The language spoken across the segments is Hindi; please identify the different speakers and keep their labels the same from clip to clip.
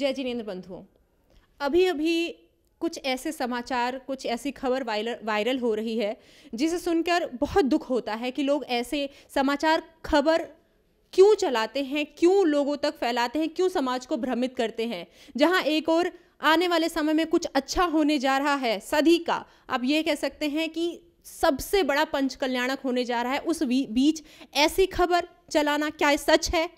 Speaker 1: जय जिनेन्द्र बंधुओं अभी अभी कुछ ऐसे समाचार कुछ ऐसी खबर वायरल वायरल हो रही है जिसे सुनकर बहुत दुख होता है कि लोग ऐसे समाचार खबर क्यों चलाते हैं क्यों लोगों तक फैलाते हैं क्यों समाज को भ्रमित करते हैं जहां एक और आने वाले समय में कुछ अच्छा होने जा रहा है सदी का आप ये कह सकते हैं कि सबसे बड़ा पंच कल्याणक होने जा रहा है उस बीच ऐसी खबर चलाना क्या सच है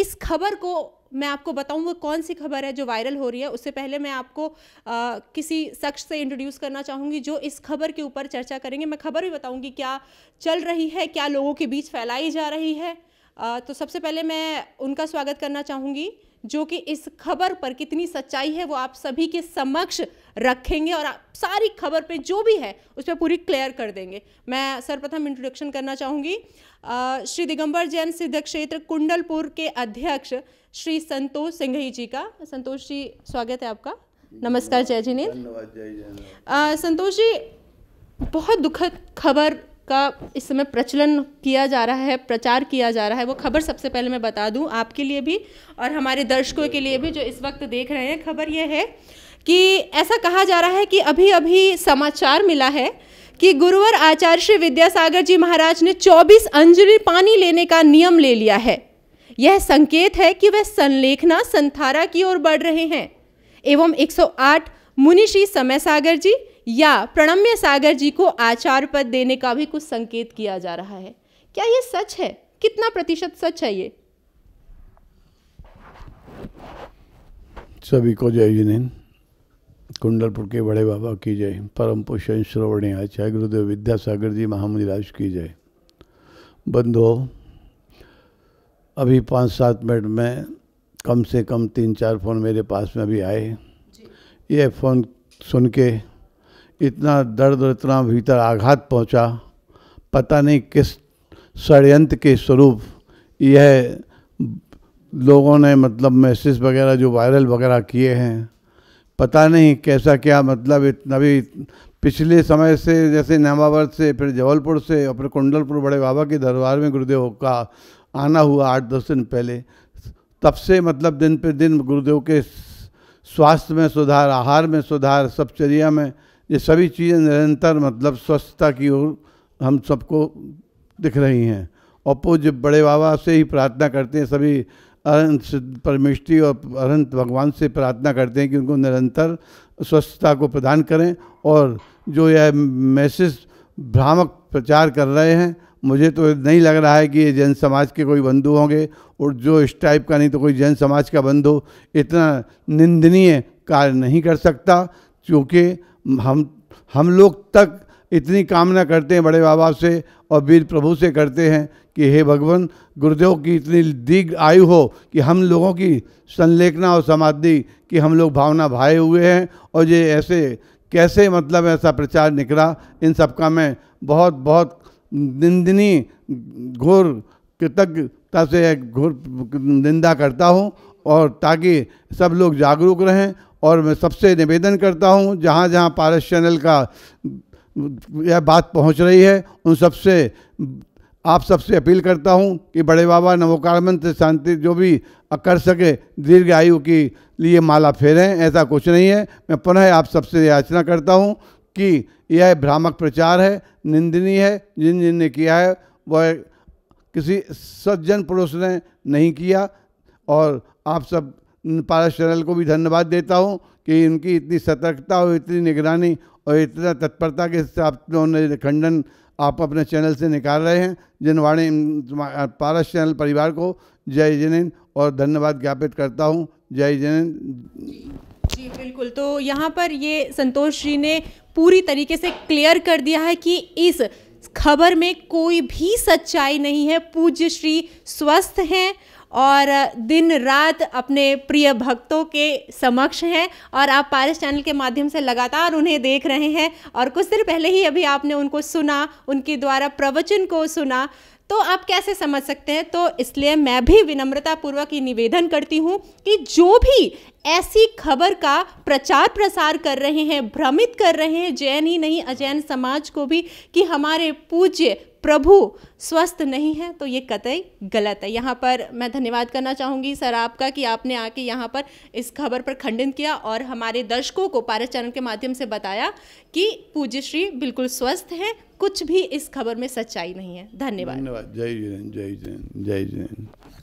Speaker 1: इस खबर को मैं आपको बताऊं वो कौन सी खबर है जो वायरल हो रही है उससे पहले मैं आपको आ, किसी शख्स से इंट्रोड्यूस करना चाहूँगी जो इस खबर के ऊपर चर्चा करेंगे मैं खबर भी बताऊँगी क्या चल रही है क्या लोगों के बीच फैलाई जा रही है आ, तो सबसे पहले मैं उनका स्वागत करना चाहूँगी जो कि इस खबर पर कितनी सच्चाई है वो आप सभी के समक्ष रखेंगे और आप सारी खबर पे जो भी है उस पर पूरी क्लियर कर देंगे मैं सर्वप्रथम इंट्रोडक्शन करना चाहूँगी श्री दिगंबर जैन सिद्ध क्षेत्र कुंडलपुर के अध्यक्ष श्री संतोष सिंघई जी का संतोष जी स्वागत है आपका नमस्कार जय जिनेन्द्र संतोष जी बहुत दुखद खबर का इस समय प्रचलन किया जा रहा है प्रचार किया जा रहा है वो खबर सबसे पहले मैं बता दूं आपके लिए भी और हमारे दर्शकों के लिए भी जो इस वक्त देख रहे हैं खबर यह है कि ऐसा कहा जा रहा है कि अभी अभी समाचार मिला है कि गुरुवर आचार्य श्री विद्यासागर जी महाराज ने 24 अंजलि पानी लेने का नियम ले लिया है यह संकेत है कि वह संलेखना संथारा की ओर बढ़ रहे हैं एवं 108 मुनिषी समय सागर जी या प्रणम्य सागर जी को आचार पद देने का भी कुछ संकेत किया जा रहा है क्या ये सच है कितना प्रतिशत सच है ये
Speaker 2: सभी को जय जिन कुंडलपुर के बड़े बाबा की जय परम पुष्य श्रवणी आचार्य गुरुदेव विद्यासागर जी महामुनिराज की जय बंधो अभी पाँच सात मिनट में कम से कम तीन चार फ़ोन मेरे पास में अभी आए ये फ़ोन सुन के इतना दर्द और इतना भीतर आघात पहुंचा पता नहीं किस षडयंत्र के स्वरूप यह लोगों ने मतलब मैसेज वगैरह जो वायरल वगैरह किए हैं पता नहीं कैसा क्या मतलब इतना भी पिछले समय से जैसे नामावर से फिर जबलपुर से और फिर कुंडलपुर बड़े बाबा के दरबार में गुरुदेव का आना हुआ आठ दस दिन पहले तब से मतलब दिन पर दिन गुरुदेव के स्वास्थ्य में सुधार आहार में सुधार सबचर्या में ये सभी चीज़ें निरंतर मतलब स्वच्छता की ओर हम सबको दिख रही हैं और पूज्य बड़े बाबा से ही प्रार्थना करते हैं सभी अनंत परमिष्टि और अनंत भगवान से प्रार्थना करते हैं कि उनको निरंतर स्वच्छता को प्रदान करें और जो यह मैसेज भ्रामक प्रचार कर रहे हैं मुझे तो नहीं लग रहा है कि ये जैन समाज के कोई बंधु होंगे और जो इस टाइप का नहीं तो कोई जैन समाज का बंधु इतना निंदनीय कार्य नहीं कर सकता क्योंकि हम हम लोग तक इतनी कामना करते हैं बड़े बाबा से और वीर प्रभु से करते हैं कि हे भगवान गुरुदेव की इतनी दीर्घ आयु हो कि हम लोगों की संलेखना और समाधि कि हम लोग भावना भाए हुए हैं और ये ऐसे कैसे मतलब ऐसा प्रचार निकला इन सब का मैं बहुत बहुत निंदनी घोर कृतज्ञता से घोर निंदा करता हूँ और ताकि सब लोग जागरूक रहें और मैं सबसे निवेदन करता हूँ जहाँ जहाँ पारस चैनल का यह बात पहुँच रही है उन सबसे आप सबसे अपील करता हूँ कि बड़े बाबा नवोकारमंत शांति जो भी कर सके दीर्घ आयु के लिए माला फेरें ऐसा कुछ नहीं है मैं पुनः आप सबसे याचना करता हूँ कि यह भ्रामक प्रचार है निंदनीय है जिन जिन ने किया है वह किसी सज्जन पुरुष ने नहीं किया और आप सब पारस चैनल को भी धन्यवाद देता हूँ कि इनकी इतनी सतर्कता और इतनी निगरानी और इतना तत्परता के साथ उन्होंने खंडन आप अपने चैनल से निकाल रहे हैं जिनवाणी पारस चैनल परिवार को जय जिनेन और धन्यवाद ज्ञापित करता हूँ जय जिनेन
Speaker 1: जी बिल्कुल तो यहाँ पर ये संतोष जी ने पूरी तरीके से क्लियर कर दिया है कि इस खबर में कोई भी सच्चाई नहीं है पूज्य श्री स्वस्थ हैं और दिन रात अपने प्रिय भक्तों के समक्ष हैं और आप पारिस चैनल के माध्यम से लगातार उन्हें देख रहे हैं और कुछ देर पहले ही अभी आपने उनको सुना उनके द्वारा प्रवचन को सुना तो आप कैसे समझ सकते हैं तो इसलिए मैं भी विनम्रतापूर्वक ये निवेदन करती हूँ कि जो भी ऐसी खबर का प्रचार प्रसार कर रहे हैं भ्रमित कर रहे हैं जैन ही नहीं अजैन समाज को भी कि हमारे पूज्य प्रभु स्वस्थ नहीं है तो ये कतई गलत है यहाँ पर मैं धन्यवाद करना चाहूँगी सर आपका कि आपने आके यहाँ पर इस खबर पर खंडन किया और हमारे दर्शकों को पारस चैनल के माध्यम से बताया कि पूज्य श्री बिल्कुल स्वस्थ हैं कुछ भी इस खबर में सच्चाई नहीं है धन्यवाद
Speaker 2: धन्यवाद जय जैन जय जैन जय जैन